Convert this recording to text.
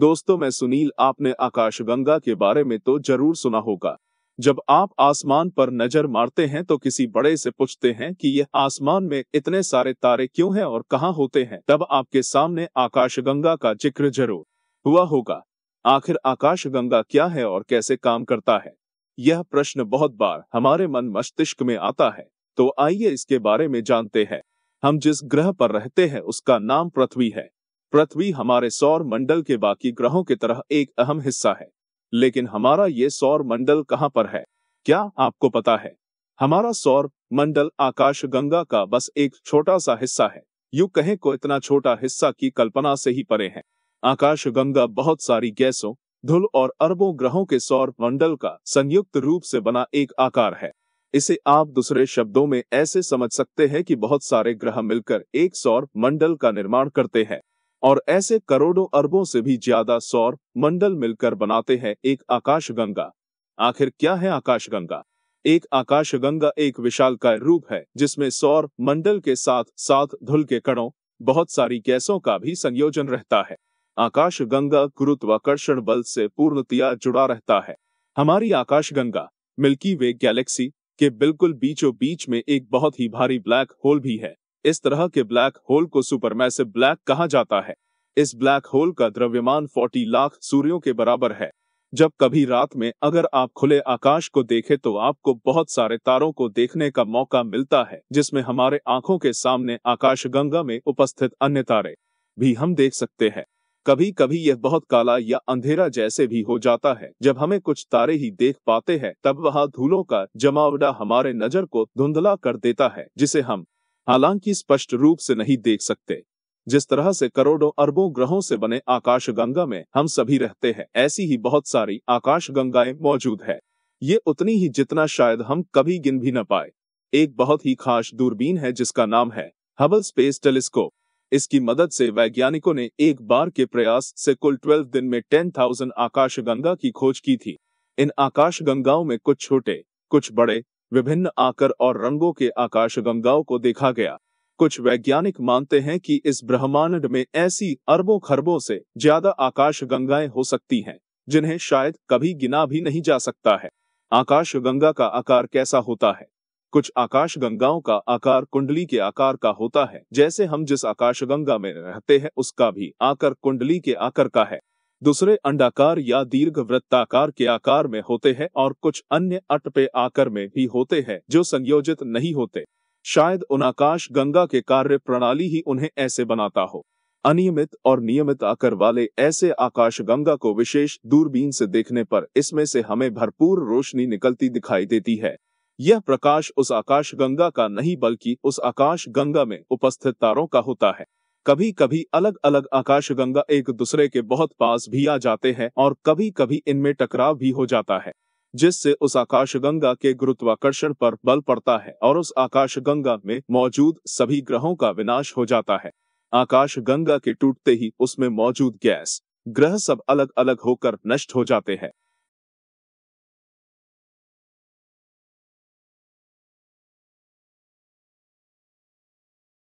दोस्तों मैं सुनील आपने आकाशगंगा के बारे में तो जरूर सुना होगा जब आप आसमान पर नजर मारते हैं तो किसी बड़े से पूछते हैं कि यह आसमान में इतने सारे तारे क्यों हैं और कहाँ होते हैं तब आपके सामने आकाशगंगा का जिक्र जरूर हुआ होगा आखिर आकाशगंगा क्या है और कैसे काम करता है यह प्रश्न बहुत बार हमारे मन मस्तिष्क में आता है तो आइए इसके बारे में जानते हैं हम जिस ग्रह पर रहते हैं उसका नाम पृथ्वी है पृथ्वी हमारे सौर मंडल के बाकी ग्रहों की तरह एक अहम हिस्सा है लेकिन हमारा ये सौर मंडल कहाँ पर है क्या आपको पता है हमारा सौर मंडल आकाश गंगा का बस एक छोटा सा हिस्सा है यू कहें को तो इतना छोटा हिस्सा की कल्पना से ही परे है आकाश गंगा बहुत सारी गैसों धुल और अरबों ग्रहों के सौर मंडल का संयुक्त रूप से बना एक आकार है इसे आप दूसरे शब्दों में ऐसे समझ सकते हैं कि बहुत सारे ग्रह मिलकर एक सौर मंडल का निर्माण करते हैं और ऐसे करोड़ों अरबों से भी ज्यादा सौर मंडल मिलकर बनाते हैं एक आकाशगंगा आखिर क्या है आकाशगंगा एक आकाशगंगा एक विशाल का रूप है जिसमें सौर मंडल के साथ साथ धुल के कणों बहुत सारी गैसों का भी संयोजन रहता है आकाशगंगा गुरुत्वाकर्षण बल से पूर्णतया जुड़ा रहता है हमारी आकाशगंगा मिल्की वे गैलेक्सी के बिल्कुल बीचों बीच में एक बहुत ही भारी ब्लैक होल भी है इस तरह के ब्लैक होल को सुपरमैसिव ब्लैक कहा जाता है इस ब्लैक होल का द्रव्यमान 40 लाख सूर्यों के बराबर है जब कभी रात में अगर आप खुले आकाश को देखें तो आपको बहुत सारे तारों को देखने का मौका मिलता है जिसमें हमारे आंखों के सामने आकाश गंगा में उपस्थित अन्य तारे भी हम देख सकते हैं कभी कभी यह बहुत काला या अंधेरा जैसे भी हो जाता है जब हमें कुछ तारे ही देख पाते हैं तब वहाँ धूलों का जमावड़ा हमारे नजर को धुंधला कर देता है जिसे हम हालांकि स्पष्ट रूप से नहीं देख सकते जिस तरह से करोड़ों अरबों ग्रहों से बने आकाशगंगा में हम सभी रहते हैं ऐसी ही बहुत सारी आकाशगंगाएं मौजूद है ये उतनी ही जितना शायद हम कभी गिन भी न पाए एक बहुत ही खास दूरबीन है जिसका नाम है हबल स्पेस टेलीस्कोप इसकी मदद से वैज्ञानिकों ने एक बार के प्रयास से कुल 12 दिन में टेन थाउजेंड आकाशगंगा की खोज की थी इन आकाशगंगाओं में कुछ छोटे कुछ बड़े विभिन्न आकर और रंगों के आकाश गंगाओं को देखा गया कुछ वैज्ञानिक मानते हैं कि इस ब्रह्मांड में ऐसी अरबों खरबों से ज्यादा आकाश गंगाएं हो सकती हैं जिन्हें शायद कभी गिना भी नहीं जा सकता है आकाश गंगा का आकार कैसा होता है कुछ आकाश गंगाओं का आकार कुंडली के आकार का होता है जैसे हम जिस आकाश गंगा में रहते हैं उसका भी आकर कुंडली के आकर का है दूसरे अंडाकार या दीर्घ वृत्ताकार के आकार में होते हैं और कुछ अन्य अटपे आकार में भी होते हैं जो संयोजित नहीं होते शायद उन आकाश गंगा के कार्य प्रणाली ही उन्हें ऐसे बनाता हो अनियमित और नियमित आकार वाले ऐसे आकाश गंगा को विशेष दूरबीन से देखने पर इसमें से हमें भरपूर रोशनी निकलती दिखाई देती है यह प्रकाश उस आकाश गंगा का नहीं बल्कि उस आकाश गंगा में उपस्थित तारों का होता है कभी कभी अलग अलग आकाशगंगा एक दूसरे के बहुत पास भी आ जाते हैं और कभी कभी इनमें टकराव भी हो जाता है जिससे उस आकाशगंगा के गुरुत्वाकर्षण पर बल पड़ता है और उस आकाशगंगा में मौजूद सभी ग्रहों का विनाश हो जाता है आकाशगंगा के टूटते ही उसमें मौजूद गैस ग्रह सब अलग अलग होकर नष्ट हो जाते हैं